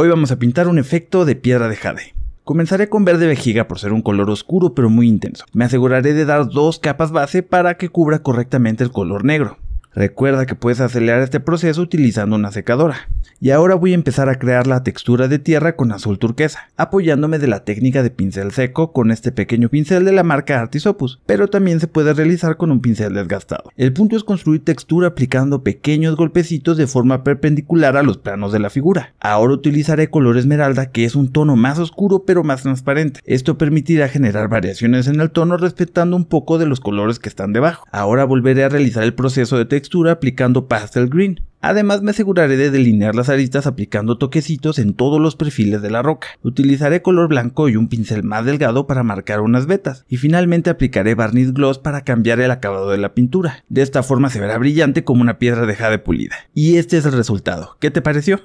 Hoy vamos a pintar un efecto de piedra de jade. Comenzaré con verde vejiga por ser un color oscuro pero muy intenso. Me aseguraré de dar dos capas base para que cubra correctamente el color negro. Recuerda que puedes acelerar este proceso utilizando una secadora. Y ahora voy a empezar a crear la textura de tierra con azul turquesa, apoyándome de la técnica de pincel seco con este pequeño pincel de la marca Artisopus, pero también se puede realizar con un pincel desgastado. El punto es construir textura aplicando pequeños golpecitos de forma perpendicular a los planos de la figura. Ahora utilizaré color esmeralda que es un tono más oscuro pero más transparente. Esto permitirá generar variaciones en el tono respetando un poco de los colores que están debajo. Ahora volveré a realizar el proceso de textura aplicando pastel green. Además me aseguraré de delinear las aristas aplicando toquecitos en todos los perfiles de la roca. Utilizaré color blanco y un pincel más delgado para marcar unas vetas. Y finalmente aplicaré barniz gloss para cambiar el acabado de la pintura. De esta forma se verá brillante como una piedra dejada de pulida. Y este es el resultado. ¿Qué te pareció?